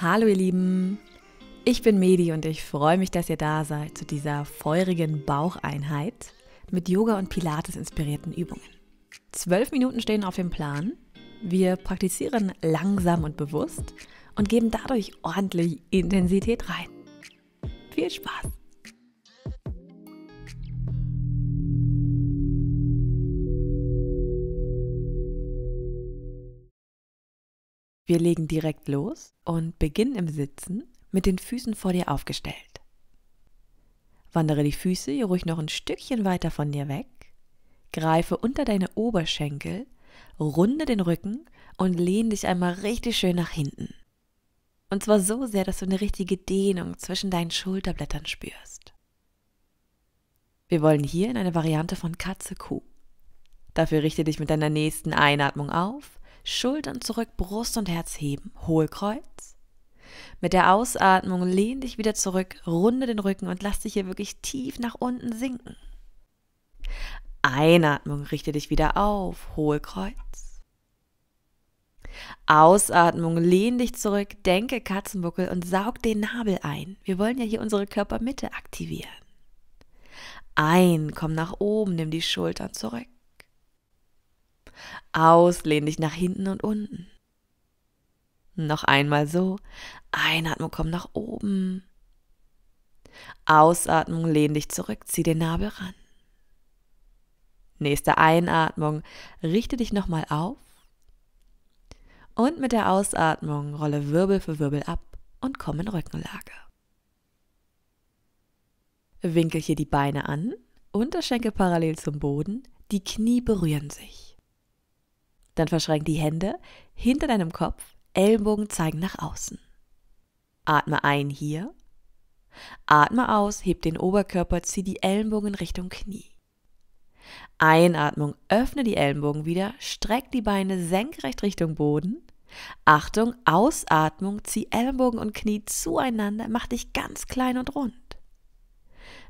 Hallo ihr Lieben, ich bin Medi und ich freue mich, dass ihr da seid zu dieser feurigen Baucheinheit mit Yoga und Pilates inspirierten Übungen. Zwölf Minuten stehen auf dem Plan, wir praktizieren langsam und bewusst und geben dadurch ordentlich Intensität rein. Viel Spaß! Wir legen direkt los und beginnen im Sitzen mit den Füßen vor dir aufgestellt. Wandere die Füße hier ruhig noch ein Stückchen weiter von dir weg, greife unter deine Oberschenkel, runde den Rücken und lehne dich einmal richtig schön nach hinten. Und zwar so sehr, dass du eine richtige Dehnung zwischen deinen Schulterblättern spürst. Wir wollen hier in eine Variante von Katze-Kuh. Dafür richte dich mit deiner nächsten Einatmung auf Schultern zurück, Brust und Herz heben. Hohlkreuz. Mit der Ausatmung lehn dich wieder zurück, runde den Rücken und lass dich hier wirklich tief nach unten sinken. Einatmung, richte dich wieder auf, Hohlkreuz. Ausatmung, lehn dich zurück, denke Katzenbuckel und saug den Nabel ein. Wir wollen ja hier unsere Körpermitte aktivieren. Ein, komm nach oben, nimm die Schultern zurück aus, lehn dich nach hinten und unten. Noch einmal so. Einatmung, komm nach oben. Ausatmung, lehn dich zurück, zieh den Nabel ran. Nächste Einatmung, richte dich nochmal auf. Und mit der Ausatmung rolle Wirbel für Wirbel ab und komm in Rückenlage. Winkel hier die Beine an, Unterschenkel parallel zum Boden, die Knie berühren sich. Dann verschränk die Hände hinter deinem Kopf, Ellenbogen zeigen nach außen. Atme ein hier. Atme aus, heb den Oberkörper, zieh die Ellenbogen Richtung Knie. Einatmung, öffne die Ellenbogen wieder, streck die Beine senkrecht Richtung Boden. Achtung, Ausatmung, zieh Ellenbogen und Knie zueinander, mach dich ganz klein und rund.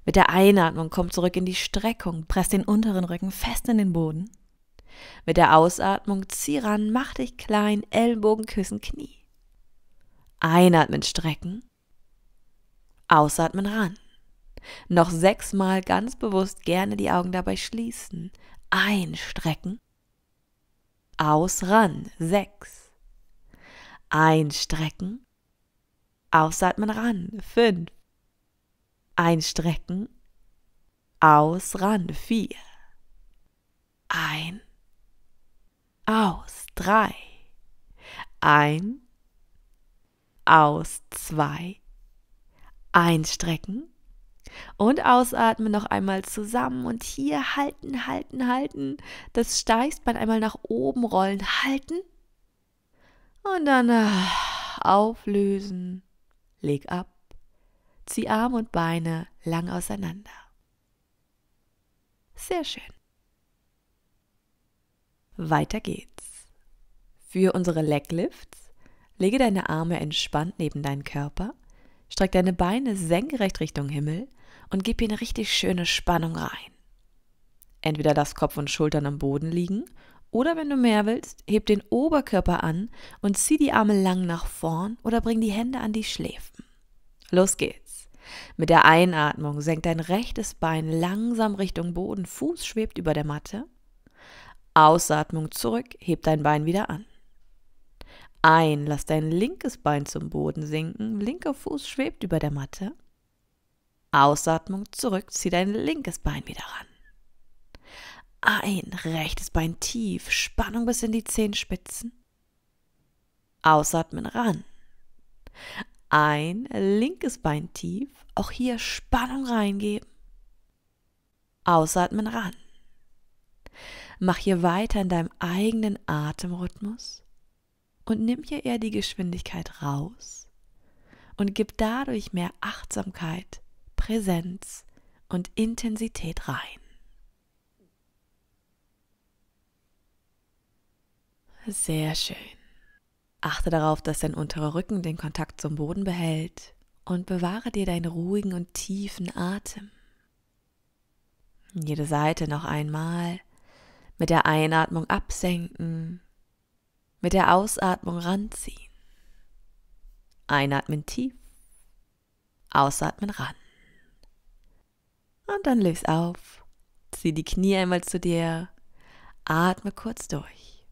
Mit der Einatmung komm zurück in die Streckung, presst den unteren Rücken fest in den Boden. Mit der Ausatmung zieh ran, mach dich klein, Ellenbogen küssen Knie. Einatmen strecken. Ausatmen ran. Noch sechsmal ganz bewusst gerne die Augen dabei schließen. Einstrecken. Aus ran. Sechs. Einstrecken. Ausatmen ran. Fünf. Einstrecken. Aus ran. Vier. Ein aus drei, ein, aus zwei, einstrecken und ausatmen noch einmal zusammen und hier halten, halten, halten, das Steißbein einmal nach oben rollen, halten und dann äh, auflösen, leg ab, zieh Arm und Beine lang auseinander. Sehr schön. Weiter geht's. Für unsere Leglifts lege deine Arme entspannt neben deinen Körper, streck deine Beine senkrecht Richtung Himmel und gib hier eine richtig schöne Spannung rein. Entweder lass Kopf und Schultern am Boden liegen oder wenn du mehr willst, heb den Oberkörper an und zieh die Arme lang nach vorn oder bring die Hände an die Schläfen. Los geht's. Mit der Einatmung senkt dein rechtes Bein langsam Richtung Boden, Fuß schwebt über der Matte. Ausatmung zurück, heb dein Bein wieder an. Ein, lass dein linkes Bein zum Boden sinken, linker Fuß schwebt über der Matte. Ausatmung zurück, zieh dein linkes Bein wieder ran. Ein, rechtes Bein tief, Spannung bis in die Zehenspitzen. Ausatmen ran. Ein, linkes Bein tief, auch hier Spannung reingeben. Ausatmen ran mach hier weiter in deinem eigenen Atemrhythmus und nimm hier eher die Geschwindigkeit raus und gib dadurch mehr Achtsamkeit, Präsenz und Intensität rein. Sehr schön. Achte darauf, dass dein unterer Rücken den Kontakt zum Boden behält und bewahre dir deinen ruhigen und tiefen Atem. Jede Seite noch einmal mit der Einatmung absenken, mit der Ausatmung ranziehen. Einatmen tief, ausatmen ran. Und dann löse auf, zieh die Knie einmal zu dir, atme kurz durch.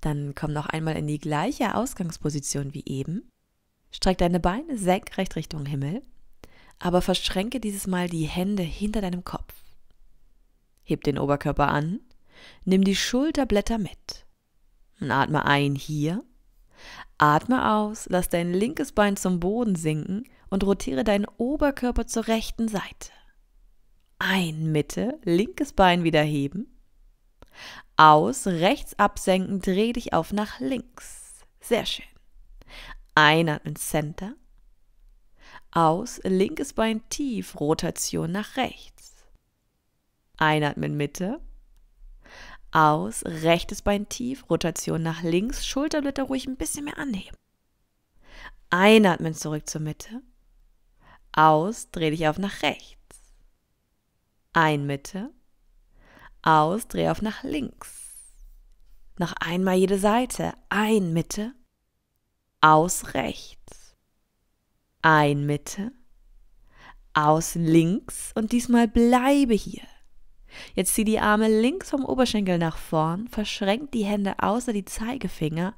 Dann komm noch einmal in die gleiche Ausgangsposition wie eben. Streck deine Beine senkrecht Richtung Himmel aber verschränke dieses Mal die Hände hinter deinem Kopf. Heb den Oberkörper an, nimm die Schulterblätter mit. Und atme ein hier, atme aus, lass dein linkes Bein zum Boden sinken und rotiere deinen Oberkörper zur rechten Seite. Ein Mitte, linkes Bein wieder heben. Aus, rechts absenken, dreh dich auf nach links. Sehr schön. Einatmen, Center aus, linkes Bein tief, Rotation nach rechts. Einatmen Mitte, aus, rechtes Bein tief, Rotation nach links, Schulterblätter ruhig ein bisschen mehr anheben. Einatmen zurück zur Mitte, aus, dreh dich auf nach rechts. Ein Mitte, aus, dreh auf nach links. Noch einmal jede Seite, ein Mitte, aus rechts ein Mitte, aus links und diesmal bleibe hier. Jetzt zieh die Arme links vom Oberschenkel nach vorn, verschränk die Hände außer die Zeigefinger,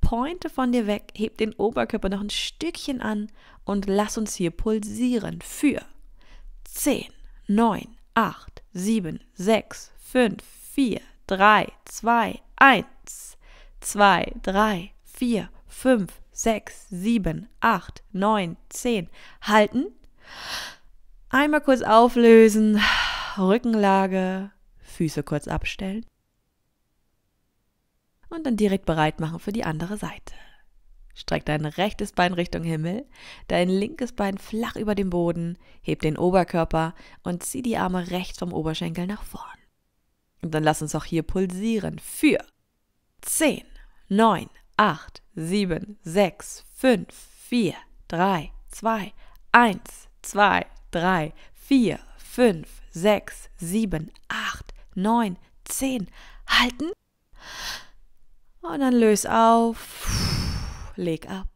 pointe von dir weg, heb den Oberkörper noch ein Stückchen an und lass uns hier pulsieren für 10, 9, 8, 7, 6, 5, 4, 3, 2, 1, 2, 3, 4, 5, sechs, sieben, acht, neun, zehn. Halten. Einmal kurz auflösen. Rückenlage. Füße kurz abstellen. Und dann direkt bereit machen für die andere Seite. Streck dein rechtes Bein Richtung Himmel, dein linkes Bein flach über dem Boden, heb den Oberkörper und zieh die Arme rechts vom Oberschenkel nach vorn. Und dann lass uns auch hier pulsieren für 10, 9, 8, 7, 6, 5, 4, 3, 2, 1, 2, 3, 4, 5, 6, 7, 8, 9, 10. Halten. Und dann löse auf, leg ab.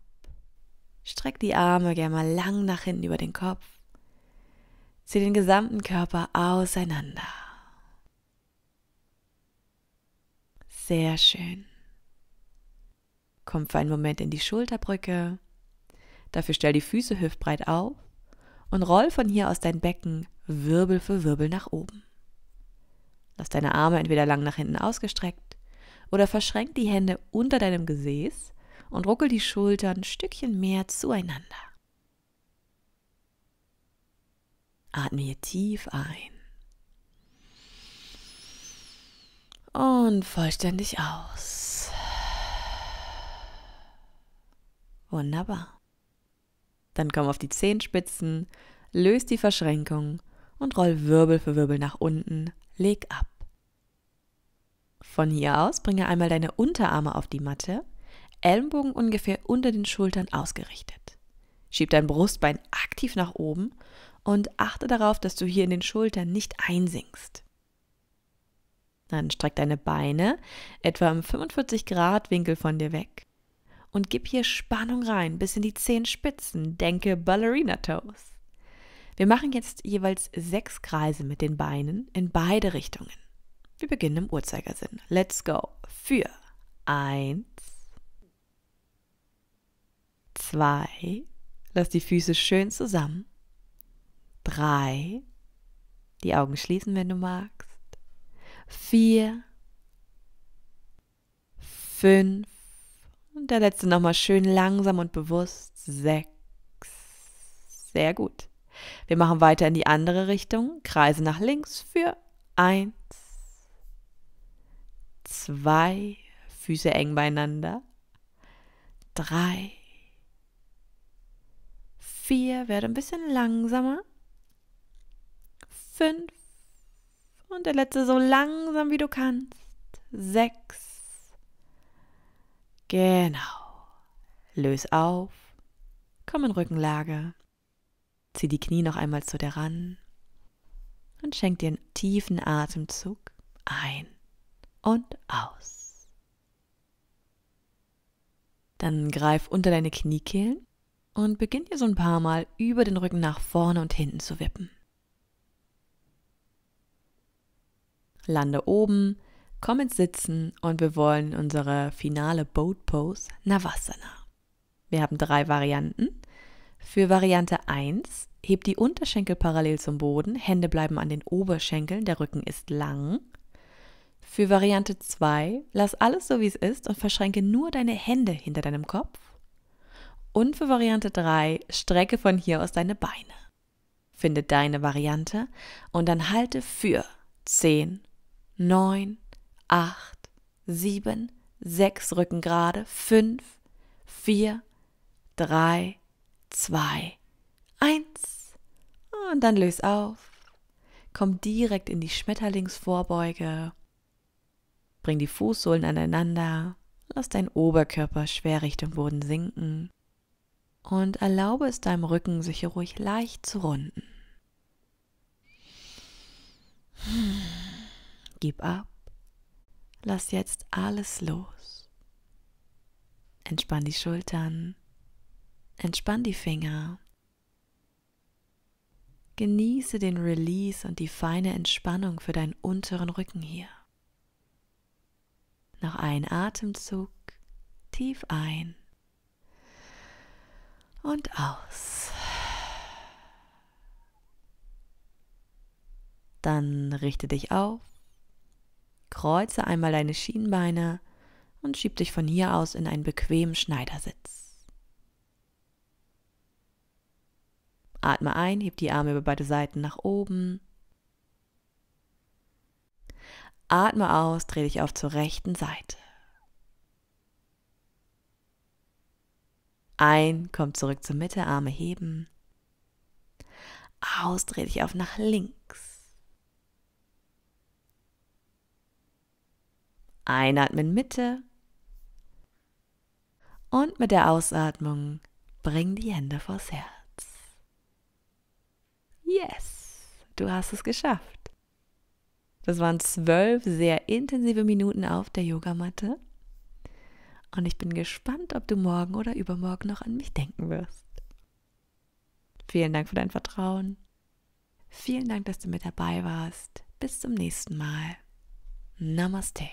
Streck die Arme gerne mal lang nach hinten über den Kopf. Zieh den gesamten Körper auseinander. Sehr schön. Komm für einen Moment in die Schulterbrücke. Dafür stell die Füße hüftbreit auf und roll von hier aus dein Becken Wirbel für Wirbel nach oben. Lass deine Arme entweder lang nach hinten ausgestreckt oder verschränk die Hände unter deinem Gesäß und ruckel die Schultern ein Stückchen mehr zueinander. Atme hier tief ein und vollständig aus. Wunderbar. Dann komm auf die Zehenspitzen, löse die Verschränkung und roll Wirbel für Wirbel nach unten, leg ab. Von hier aus bringe einmal deine Unterarme auf die Matte, Ellenbogen ungefähr unter den Schultern ausgerichtet. Schieb dein Brustbein aktiv nach oben und achte darauf, dass du hier in den Schultern nicht einsinkst. Dann streck deine Beine etwa im 45 Grad Winkel von dir weg und gib hier Spannung rein, bis in die Zehenspitzen. Denke Ballerina Toes. Wir machen jetzt jeweils sechs Kreise mit den Beinen in beide Richtungen. Wir beginnen im Uhrzeigersinn. Let's go. Für eins, zwei, lass die Füße schön zusammen. Drei, die Augen schließen, wenn du magst. Vier, fünf, und der letzte nochmal schön langsam und bewusst. Sechs. Sehr gut. Wir machen weiter in die andere Richtung. Kreise nach links für eins, zwei, Füße eng beieinander, drei, vier, werde ein bisschen langsamer, fünf und der letzte so langsam wie du kannst, sechs, Genau. Löse auf. Komm in Rückenlage. Zieh die Knie noch einmal zu dir ran. Und schenk dir einen tiefen Atemzug ein und aus. Dann greif unter deine Kniekehlen und beginn dir so ein paar Mal über den Rücken nach vorne und hinten zu wippen. Lande oben Komm ins Sitzen und wir wollen unsere finale Boat Pose Navasana. Wir haben drei Varianten. Für Variante 1 heb die Unterschenkel parallel zum Boden, Hände bleiben an den Oberschenkeln, der Rücken ist lang. Für Variante 2 lass alles so wie es ist und verschränke nur deine Hände hinter deinem Kopf. Und für Variante 3 strecke von hier aus deine Beine. Finde deine Variante und dann halte für 10, 9, acht, sieben, sechs Rücken gerade, fünf, vier, drei, zwei, eins und dann löse auf. Komm direkt in die Schmetterlingsvorbeuge. Bring die Fußsohlen aneinander. Lass deinen Oberkörper schwer Richtung Boden sinken. Und erlaube es deinem Rücken, sich ruhig leicht zu runden. Gib ab. Lass jetzt alles los. Entspann die Schultern, entspann die Finger. Genieße den Release und die feine Entspannung für deinen unteren Rücken hier. Noch ein Atemzug, tief ein und aus. Dann richte dich auf Kreuze einmal deine Schienbeine und schieb dich von hier aus in einen bequemen Schneidersitz. Atme ein, heb die Arme über beide Seiten nach oben. Atme aus, dreh dich auf zur rechten Seite. Ein, komm zurück zur Mitte, Arme heben. Aus, dreh dich auf nach links. Einatmen Mitte und mit der Ausatmung bring die Hände vors Herz. Yes, du hast es geschafft. Das waren zwölf sehr intensive Minuten auf der Yogamatte. Und ich bin gespannt, ob du morgen oder übermorgen noch an mich denken wirst. Vielen Dank für dein Vertrauen. Vielen Dank, dass du mit dabei warst. Bis zum nächsten Mal. Namaste.